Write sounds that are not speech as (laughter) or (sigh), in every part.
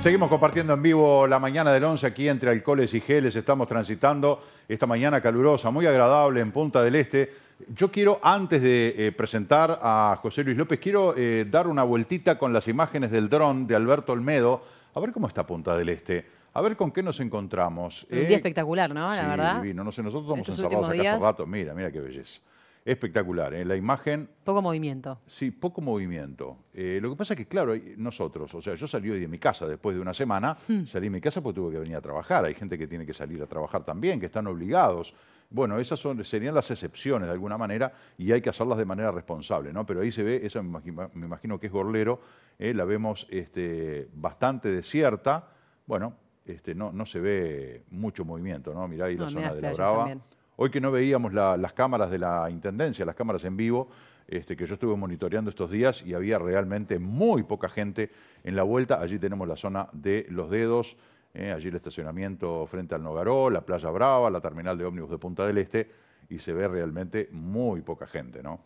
Seguimos compartiendo en vivo la mañana del 11 aquí entre alcoholes y geles. Estamos transitando esta mañana calurosa, muy agradable en Punta del Este. Yo quiero, antes de eh, presentar a José Luis López, quiero eh, dar una vueltita con las imágenes del dron de Alberto Olmedo, a ver cómo está Punta del Este. A ver con qué nos encontramos. Un día eh, espectacular, ¿no? La sí, verdad. Divino. No sé, nosotros estamos encerrados acá rato. Mira, mira qué belleza. Espectacular, ¿eh? la imagen... Poco movimiento. Sí, poco movimiento. Eh, lo que pasa es que, claro, nosotros, o sea, yo salí hoy de mi casa después de una semana, hmm. salí de mi casa porque tuve que venir a trabajar. Hay gente que tiene que salir a trabajar también, que están obligados. Bueno, esas serían las excepciones de alguna manera y hay que hacerlas de manera responsable, ¿no? Pero ahí se ve, esa me imagino, que es Gorlero, eh, la vemos este, bastante desierta. Bueno, este, no, se ve mucho movimiento, ¿no? Mirá ahí la zona de la Brava. Hoy que no veíamos las cámaras de la Intendencia, las cámaras en vivo, este, que yo estuve monitoreando estos días y había realmente muy poca gente en la vuelta. Allí tenemos la zona de Los Dedos, eh, allí el estacionamiento frente al Nogaró, la Playa Brava, la terminal de ómnibus de Punta del Este, y se ve realmente muy poca gente, ¿no?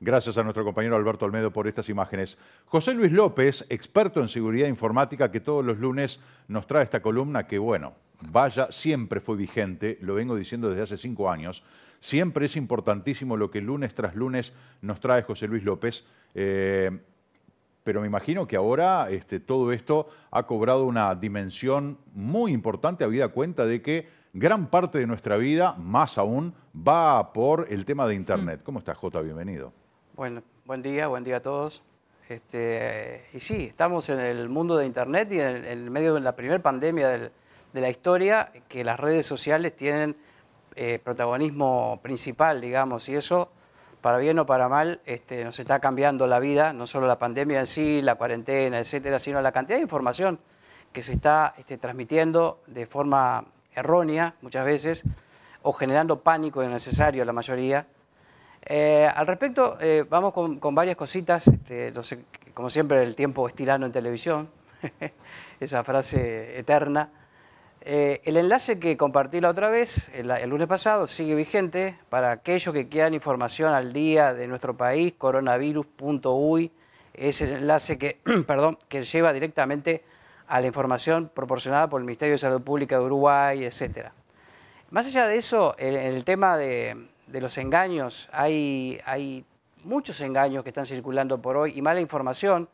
Gracias a nuestro compañero Alberto Almedo por estas imágenes. José Luis López, experto en seguridad informática, que todos los lunes nos trae esta columna que, bueno, vaya, siempre fue vigente, lo vengo diciendo desde hace cinco años. Siempre es importantísimo lo que lunes tras lunes nos trae José Luis López. Eh, pero me imagino que ahora este, todo esto ha cobrado una dimensión muy importante, habida cuenta de que gran parte de nuestra vida, más aún, va por el tema de Internet. Mm. ¿Cómo estás, Jota? Bienvenido buen día, buen día a todos. Este, y sí, estamos en el mundo de Internet y en, el, medio de la primera pandemia de la historia que las redes sociales tienen eh, protagonismo principal, digamos, y eso, para bien o para mal, este, nos está cambiando la vida, no solo la pandemia en sí, la cuarentena, etcétera, sino la cantidad de información que se está este, transmitiendo de forma errónea muchas veces o generando pánico innecesario la mayoría eh, al respecto, eh, vamos con, varias cositas. Este, como siempre, el tiempo es en televisión, (laughs) esa frase eterna. Eh, el enlace que compartí la otra vez, el, lunes pasado, sigue vigente para aquellos que quieran información al día de nuestro país, coronavirus.uy, es el enlace que, (clears throat) perdón, que lleva directamente a la información proporcionada por el Ministerio de Salud Pública de Uruguay, etc. Más allá de eso, el tema de, de los engaños. Hay, hay muchos engaños que están circulando por hoy y mala información.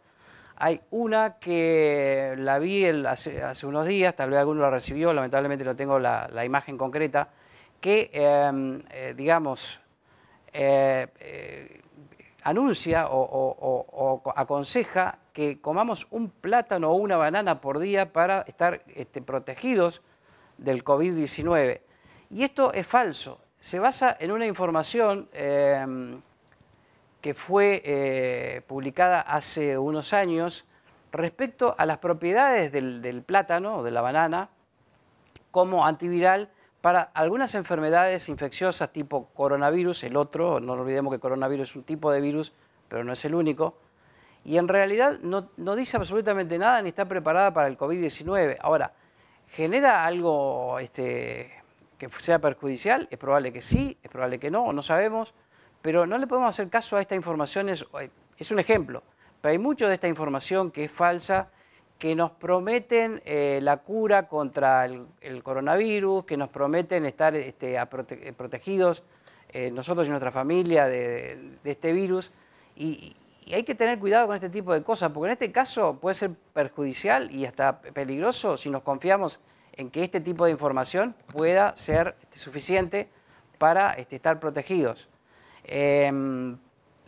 Hay una que la vi hace, unos días, tal vez alguno la recibió, lamentablemente no tengo la, imagen concreta, que, em, eh, digamos, eh, eh, anuncia o, aconseja que comamos un plátano o una banana por día para estar este, protegidos del COVID-19. Y esto es falso se basa en una información em, que fue eh, publicada hace unos años respecto a las propiedades del, plátano o de la banana como antiviral para algunas enfermedades infecciosas tipo coronavirus, el otro, no olvidemos que coronavirus es un tipo de virus, pero no es el único, y en realidad no, dice absolutamente nada ni está preparada para el COVID-19. Ahora, genera algo este, que sea perjudicial, es probable que sí, es probable que no, o no sabemos, pero no le podemos hacer caso a esta información, es, eh, es un ejemplo, pero hay mucho de esta información que es falsa, que nos prometen eh, la cura contra el, coronavirus, que nos prometen estar este, eh, protegidos nosotros y nuestra familia de, este virus, y, y hay que tener cuidado con este tipo de cosas, porque en este caso puede ser perjudicial y hasta peligroso si nos confiamos en que este tipo de información pueda ser este, suficiente para este, estar protegidos. Em,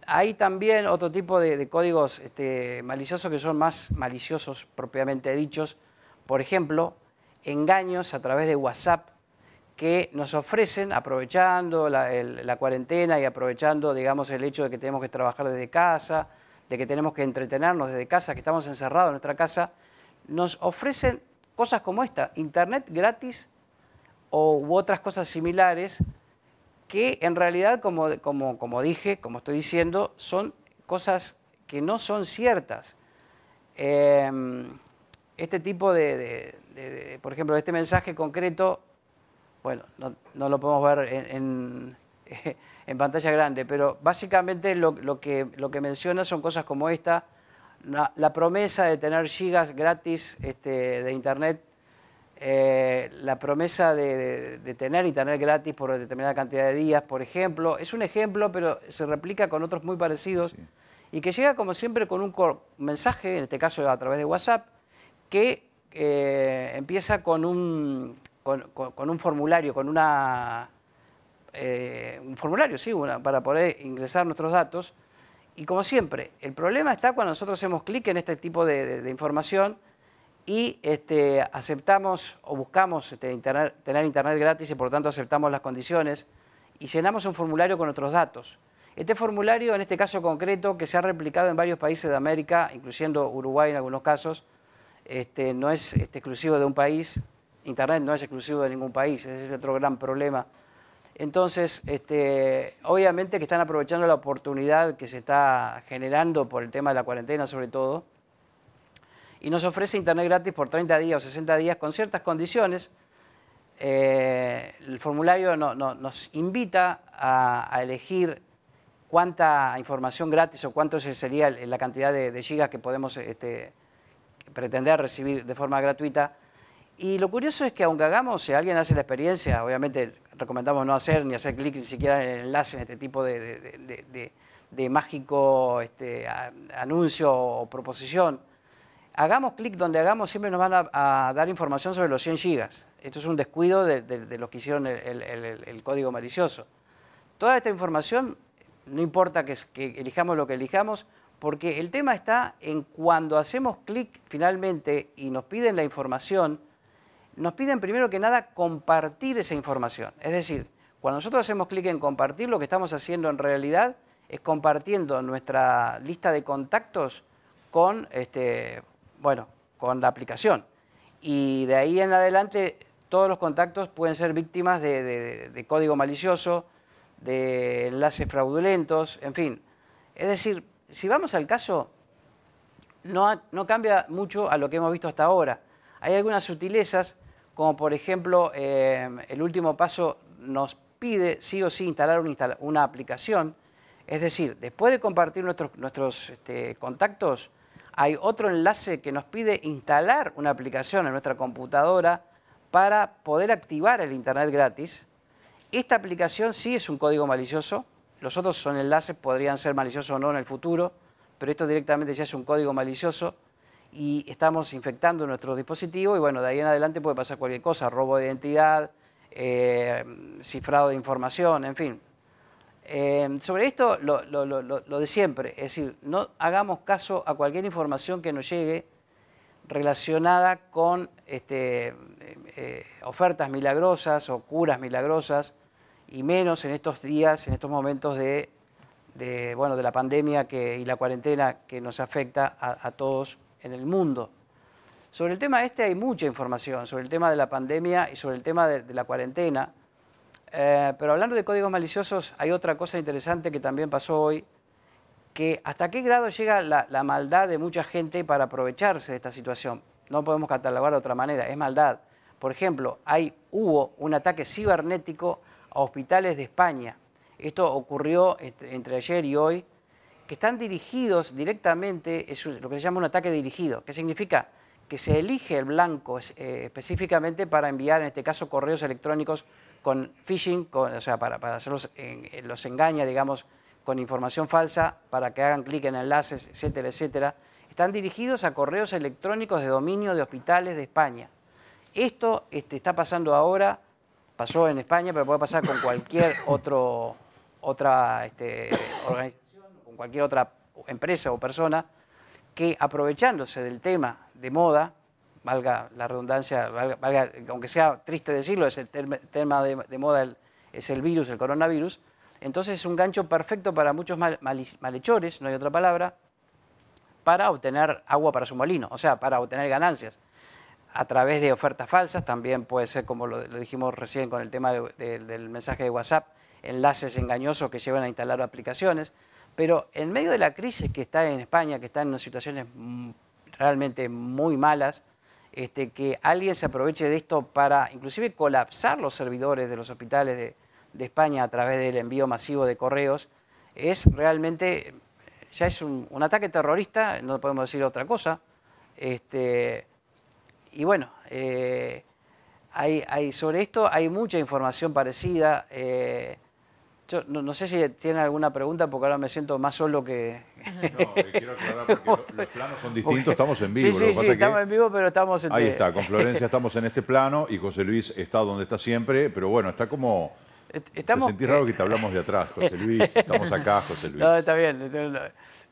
hay también otro tipo de, códigos este, maliciosos que son más maliciosos propiamente dichos. Por ejemplo, engaños a través de WhatsApp que nos ofrecen, aprovechando la, la, cuarentena y aprovechando, digamos, el hecho de que tenemos que trabajar desde casa, de que tenemos que entretenernos desde casa, que estamos encerrados en nuestra casa, nos ofrecen cosas como esta, internet gratis u otras cosas similares, que en realidad, como, como, dije, como estoy diciendo, son cosas que no son ciertas. Em, este tipo de, por ejemplo, este mensaje concreto, bueno, no, lo podemos ver (laughs) en, pantalla grande, pero básicamente que, lo que menciona son cosas como esta, la, promesa de tener gigas gratis este, de Internet, eh, la promesa de, tener Internet gratis por determinada cantidad de días, por ejemplo, es un ejemplo, pero se replica con otros muy parecidos y que llega como siempre con un mensaje, en este caso a través de WhatsApp, que eh, empieza con un, un formulario, con una eh, un formulario, sí, una, para poder ingresar nuestros datos, y como siempre, el problema está cuando nosotros hacemos clic en este tipo de, información y este, aceptamos o buscamos este, tener internet gratis y por lo tanto aceptamos las condiciones y llenamos un formulario con otros datos. Este formulario, en este caso concreto, que se ha replicado en varios países de América, incluyendo Uruguay en algunos casos, este, no es exclusivo de un país, Internet no es exclusivo de ningún país, ese es otro gran problema entonces, este, obviamente que están aprovechando la oportunidad que se está generando por el tema de la cuarentena sobre todo, y nos ofrece internet gratis por 30 días o 60 días con ciertas condiciones. Eh, el formulario nos invita a, elegir cuánta información gratis o cuánto sería la cantidad de, gigas que podemos este, pretender recibir de forma gratuita y lo curioso es que aunque hagamos, si alguien hace la experiencia, obviamente recomendamos no hacer ni hacer clic ni siquiera en el enlace en este tipo de, mágico este, anuncio o proposición. Hagamos clic donde hagamos, siempre nos van a, dar información sobre los 100 gigas. Esto es un descuido de, los que hicieron el, código malicioso. Toda esta información, no importa que, que elijamos lo que elijamos, porque el tema está en cuando hacemos clic finalmente y nos piden la información, nos piden primero que nada compartir esa información. Es decir, cuando nosotros hacemos clic en compartir, lo que estamos haciendo en realidad es compartiendo nuestra lista de contactos con, este, bueno, con la aplicación. Y de ahí en adelante todos los contactos pueden ser víctimas de, código malicioso, de enlaces fraudulentos, en fin. Es decir, si vamos al caso, no cambia mucho a lo que hemos visto hasta ahora. Hay algunas sutilezas como por ejemplo em, el último paso nos pide sí o sí instalar una, aplicación, es decir, después de compartir nuestros, nuestros este, contactos, hay otro enlace que nos pide instalar una aplicación en nuestra computadora para poder activar el Internet gratis. Esta aplicación sí es un código malicioso, los otros son enlaces, podrían ser maliciosos o no en el futuro, pero esto directamente ya es un código malicioso y estamos infectando nuestro dispositivo, y bueno, de ahí en adelante puede pasar cualquier cosa, robo de identidad, eh, cifrado de información, en fin. Eh, sobre esto, lo, de siempre, es decir, no hagamos caso a cualquier información que nos llegue relacionada con este, eh, ofertas milagrosas o curas milagrosas, y menos en estos días, en estos momentos de, bueno, de la pandemia que, y la cuarentena que nos afecta a, a todos en el mundo. Sobre el tema este hay mucha información, sobre el tema de la pandemia y sobre el tema de, la cuarentena. Eh, pero hablando de códigos maliciosos, hay otra cosa interesante que también pasó hoy, que hasta qué grado llega la, la maldad de mucha gente para aprovecharse de esta situación. No podemos catalogar de otra manera, es maldad. Por ejemplo, hay, hubo un ataque cibernético a hospitales de España. Esto ocurrió entre ayer y hoy que están dirigidos directamente, es lo que se llama un ataque dirigido, ¿Qué significa que se elige el blanco eh, específicamente para enviar, en este caso, correos electrónicos con phishing, o sea, para, para hacerlos, eh, los engaña, digamos, con información falsa, para que hagan clic en enlaces, etcétera, etcétera. Están dirigidos a correos electrónicos de dominio de hospitales de España. Esto este, está pasando ahora, pasó en España, pero puede pasar con cualquier otro, otra este, organización cualquier otra empresa o persona, que aprovechándose del tema de moda, valga la redundancia, valga, aunque sea triste decirlo, es el tema de, moda es el virus, el coronavirus, entonces es un gancho perfecto para muchos malhechores, no hay otra palabra, para obtener agua para su molino, o sea, para obtener ganancias. A través de ofertas falsas, también puede ser, como lo, dijimos recién con el tema del mensaje de WhatsApp, enlaces engañosos que llevan a instalar aplicaciones. Pero en medio de la crisis que está en España, que está en unas situaciones mm, realmente muy malas, este, que alguien se aproveche de esto para inclusive colapsar los servidores de los hospitales de, España a través del envío masivo de correos, es realmente, ya es un, ataque terrorista, no podemos decir otra cosa. Este, y bueno, eh, hay, sobre esto hay mucha información parecida. Eh, no, sé si tienen alguna pregunta porque ahora me siento más solo que. No, quiero aclarar porque los planos son distintos, estamos en vivo. Sí, sí, estamos en vivo, pero estamos en. Ahí este- está, con Florencia estamos en este plano y José Luis está donde está siempre, pero bueno, está como. Estamos... Te sentí raro eh que te hablamos de atrás, José Luis. Estamos acá, José Luis. (laughs) No, está bien.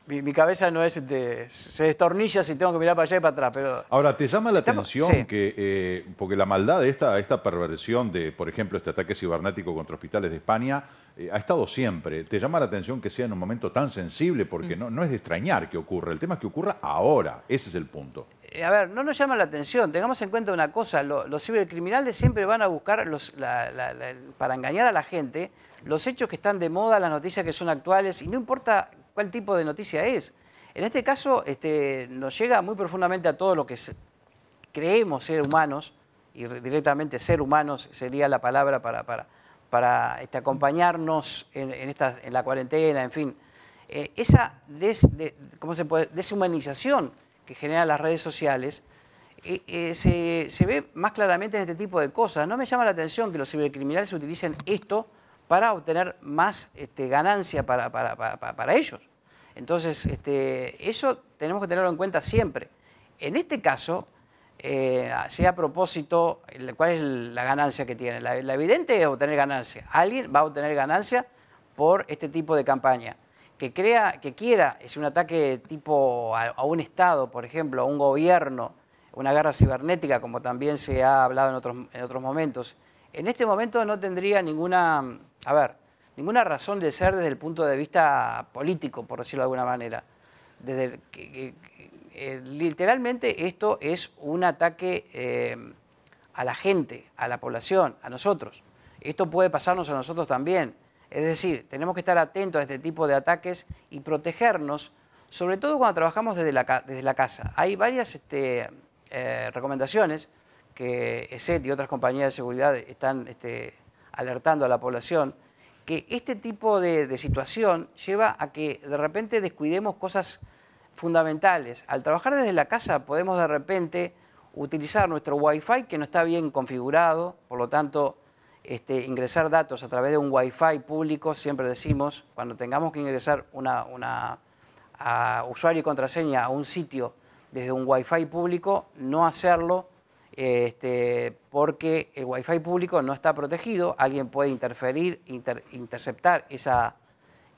Mi, cabeza no es. De... se destornilla si tengo que mirar para allá y para atrás. Pero... Ahora, ¿te llama la atención que. Eh, porque la maldad de esta, esta perversión de, por ejemplo, este ataque cibernético contra hospitales de España eh, ha estado siempre. Te llama la atención que sea en un momento tan sensible, porque mm. no, es de extrañar que ocurra, el tema es que ocurra ahora, ese es el punto. Eh, a ver, no nos llama la atención, tengamos en cuenta una cosa, los cibercriminales siempre van a buscar, para engañar a la gente, los hechos que están de moda, las noticias que son actuales, y no importa cuál tipo de noticia es. En este caso, este, nos llega muy profundamente a todos lo que creemos ser humanos, y directamente ser humanos sería la palabra para, para para este, acompañarnos en, esta, en, la cuarentena, en fin. Eh, esa se puede? deshumanización que generan las redes sociales eh, eh, se, ve más claramente en este tipo de cosas. No me llama la atención que los cibercriminales utilicen esto para obtener más este, ganancia para, para, ellos. Entonces, este, eso tenemos que tenerlo en cuenta siempre. En este caso, eh, sea a propósito, ¿cuál es la ganancia que tiene? La, evidente es obtener ganancia. Alguien va a obtener ganancia por este tipo de campaña. Que crea, que quiera, es un ataque tipo a, un Estado, por ejemplo, a un gobierno, una guerra cibernética, como también se ha hablado en otros, en otros momentos. En este momento no tendría ninguna, a ver, ninguna razón de ser desde el punto de vista político, por decirlo de alguna manera. Desde eh, literalmente esto es un ataque eh, a la gente, a la población, a nosotros. Esto puede pasarnos a nosotros también. Es decir, tenemos que estar atentos a este tipo de ataques y protegernos, sobre todo cuando trabajamos desde la, casa. Hay varias este, eh, recomendaciones que ESET y otras compañías de seguridad están este, alertando a la población, que este tipo de, de situación lleva a que de repente descuidemos cosas fundamentales. Al trabajar desde la casa podemos de repente utilizar nuestro Wi-Fi que no está bien configurado, por lo tanto, este, ingresar datos a través de un Wi-Fi público, siempre decimos, cuando tengamos que ingresar una, una a usuario y contraseña a un sitio desde un Wi-Fi público, no hacerlo este, porque el Wi-Fi público no está protegido, alguien puede interferir, interceptar esa,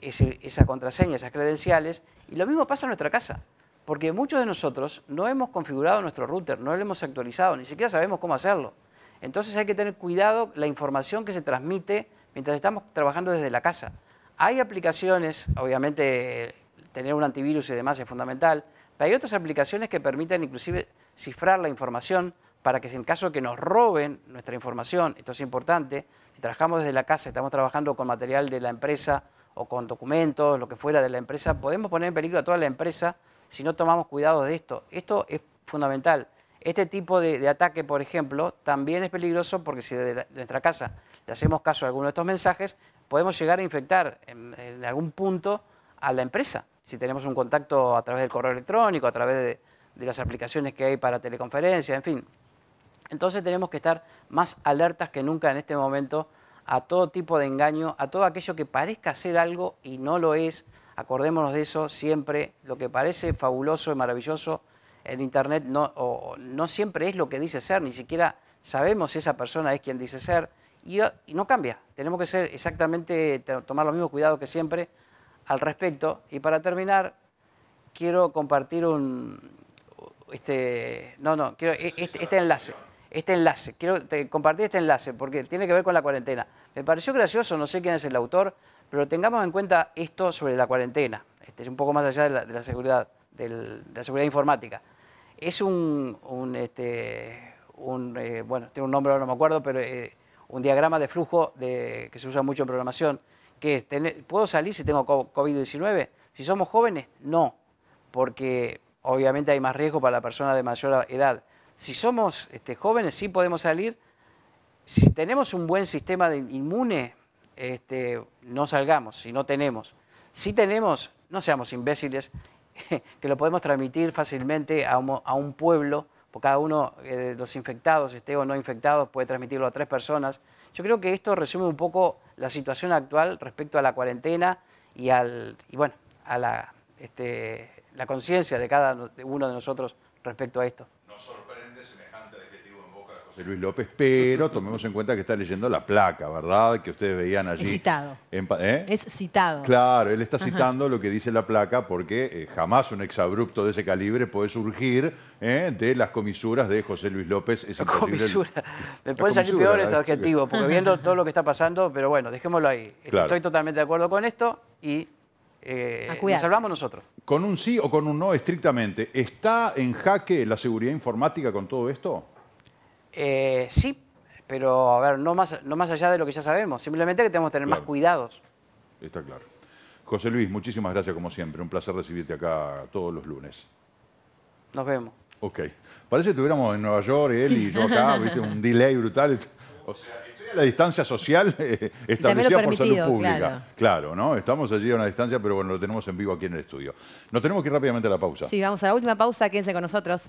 esa contraseña, esas credenciales. Y lo mismo pasa en nuestra casa, porque muchos de nosotros no hemos configurado nuestro router, no lo hemos actualizado, ni siquiera sabemos cómo hacerlo. Entonces hay que tener cuidado la información que se transmite mientras estamos trabajando desde la casa. Hay aplicaciones, obviamente tener un antivirus y demás es fundamental, pero hay otras aplicaciones que permiten inclusive cifrar la información para que en caso que nos roben nuestra información, esto es importante, si trabajamos desde la casa, estamos trabajando con material de la empresa o con documentos, lo que fuera de la empresa, podemos poner en peligro a toda la empresa si no tomamos cuidado de esto. Esto es fundamental. Este tipo de, ataque, por ejemplo, también es peligroso porque si de, nuestra casa le hacemos caso a alguno de estos mensajes, podemos llegar a infectar en, algún punto a la empresa. Si tenemos un contacto a través del correo electrónico, a través de, las aplicaciones que hay para teleconferencia, en fin. Entonces tenemos que estar más alertas que nunca en este momento a todo tipo de engaño, a todo aquello que parezca ser algo y no lo es. Acordémonos de eso siempre, lo que parece fabuloso y maravilloso en Internet no, no siempre es lo que dice ser, ni siquiera sabemos si esa persona es quien dice ser y, no cambia. Tenemos que ser exactamente, tomar los mismos cuidados que siempre al respecto. Y para terminar, quiero compartir un, este, no, no, quiero e, este, este enlace este enlace. Quiero compartir este enlace porque tiene que ver con la cuarentena. Me pareció gracioso, no sé quién es el autor, pero tengamos en cuenta esto sobre la cuarentena. Este es un poco más allá de la, seguridad, de la seguridad informática. Es un, este, eh, bueno, tiene un nombre, ahora no me acuerdo, pero eh, un diagrama de flujo que se usa mucho en programación, que es, ¿puedo salir si tengo COVID-19? Si somos jóvenes, no, porque obviamente hay más riesgo para la persona de mayor edad si somos este, jóvenes, sí podemos salir. Si tenemos un buen sistema inmune, este, no salgamos, si no tenemos. Si tenemos, no seamos imbéciles, (laughs) que lo podemos transmitir fácilmente a un, pueblo, porque cada uno eh, de los infectados, esté o no infectados, puede transmitirlo a tres personas. Yo creo que esto resume un poco la situación actual respecto a la cuarentena y, al, a este, la conciencia de cada uno de nosotros respecto a esto. Luis López, pero (laughs) tomemos en cuenta que está leyendo la placa, ¿verdad? Que ustedes veían allí. Es citado. ¿eh? Es citado. Claro, él está citando lo que dice la placa porque eh, jamás un exabrupto de ese calibre puede surgir ¿eh? de las comisuras de José Luis López. Es comisura. Me Puede salir ese adjetivo, porque viendo todo lo que está pasando, pero bueno, dejémoslo ahí. Estoy totalmente de acuerdo con esto y eh, hablamos nosotros. Con un sí o con un no estrictamente, ¿está en jaque la seguridad informática con todo esto? Eh, sí, pero a ver, no más, no más allá de lo que ya sabemos, simplemente que tenemos que tener más cuidados. Está claro. José Luis, muchísimas gracias como siempre, un placer recibirte acá todos los lunes. Nos vemos. Ok. Parece que estuviéramos en Nueva York, él y yo acá, (laughs) viste, un delay brutal. O sea, estoy a la distancia social (laughs) establecida por salud pública. Claro. ¿no? Estamos allí a una distancia, pero bueno, lo tenemos en vivo aquí en el estudio. Nos tenemos que ir rápidamente a la pausa. Sí, vamos a la última pausa, quédense con nosotros.